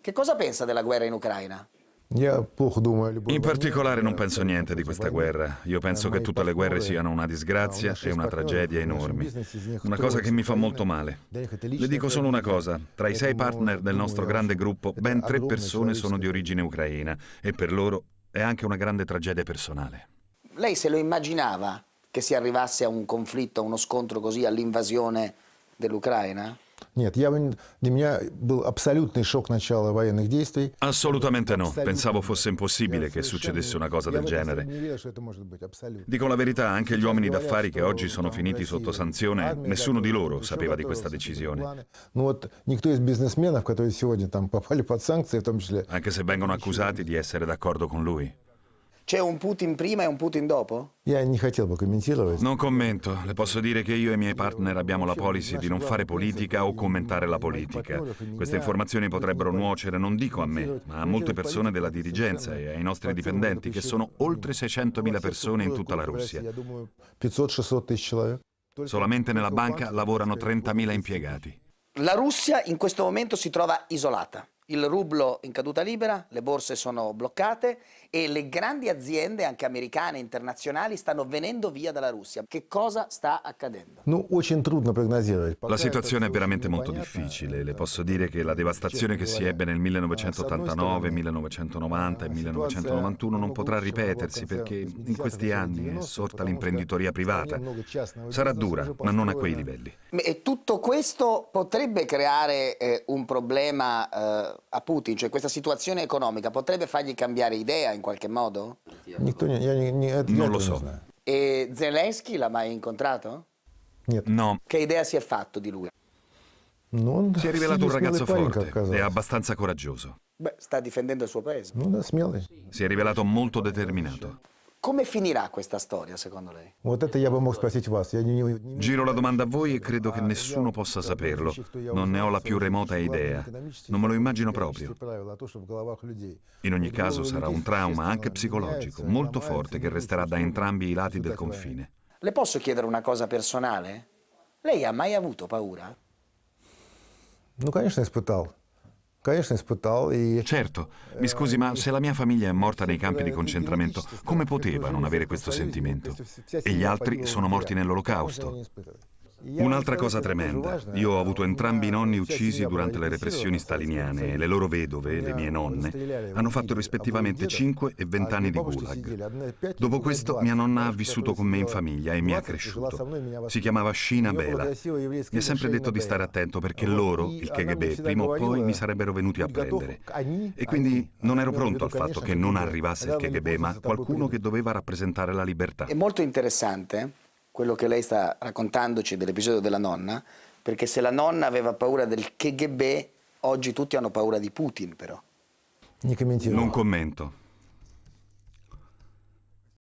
Che cosa pensa della guerra in Ucraina? In particolare non penso niente di questa guerra. Io penso che tutte le guerre siano una disgrazia e una tragedia enormi. Una cosa che mi fa molto male. Le dico solo una cosa. Tra i sei partner del nostro grande gruppo, ben tre persone sono di origine ucraina e per loro è anche una grande tragedia personale. Lei se lo immaginava che si arrivasse a un conflitto, a uno scontro così, all'invasione dell'Ucraina? Нет, я, для меня был абсолютный шок начала военных действий. Assolutamente no, pensavo fosse impossibile che succedesse una cosa del genere. Dico la verità, anche gli uomini d'affari che oggi sono finiti sotto sanzione, nessuno di loro sapeva di questa decisione. Anche se vengono accusati di essere d'accordo con lui. C'è un Putin prima e un Putin dopo? Non commento, le posso dire che io e i miei partner abbiamo la policy di non fare politica o commentare la politica. Queste informazioni potrebbero nuocere, non dico a me, ma a molte persone della dirigenza e ai nostri dipendenti, che sono oltre 600.000 persone in tutta la Russia. Solamente nella banca lavorano 30.000 impiegati. La Russia in questo momento si trova isolata il rublo in caduta libera, le borse sono bloccate e le grandi aziende, anche americane e internazionali, stanno venendo via dalla Russia. Che cosa sta accadendo? La situazione è veramente molto difficile. Le posso dire che la devastazione che si cioè, ebbe nel 1989, eh, 1990 e 1991 non potrà ripetersi perché in questi anni è sorta l'imprenditoria privata. Sarà dura, ma non a quei eh. livelli. E tutto questo potrebbe creare eh, un problema... Eh, a Putin, cioè questa situazione economica potrebbe fargli cambiare idea in qualche modo? Non lo so. E Zelensky l'ha mai incontrato? No. Che idea si è fatto di lui? Non si è rivelato un ragazzo forte e abbastanza coraggioso. Beh, sta difendendo il suo paese. Si è rivelato molto determinato. Come finirà questa storia, secondo lei? Giro la domanda a voi e credo che nessuno possa saperlo. Non ne ho la più remota idea. Non me lo immagino proprio. In ogni caso sarà un trauma, anche psicologico, molto forte che resterà da entrambi i lati del confine. Le posso chiedere una cosa personale? Lei ha mai avuto paura? Ну, конечно, испытал. Certo, mi scusi, ma se la mia famiglia è morta nei campi di concentramento, come poteva non avere questo sentimento? E gli altri sono morti nell'olocausto. Un'altra cosa tremenda, io ho avuto entrambi i nonni uccisi durante le repressioni staliniane e le loro vedove, le mie nonne, hanno fatto rispettivamente 5 e 20 anni di gulag. Dopo questo mia nonna ha vissuto con me in famiglia e mi ha cresciuto. Si chiamava Shina Bela. Mi ha sempre detto di stare attento perché loro, il KGB, prima o poi mi sarebbero venuti a prendere. E quindi non ero pronto al fatto che non arrivasse il KGB, ma qualcuno che doveva rappresentare la libertà. È molto interessante quello che lei sta raccontandoci dell'episodio della nonna, perché se la nonna aveva paura del KGB, oggi tutti hanno paura di Putin però. Non commento.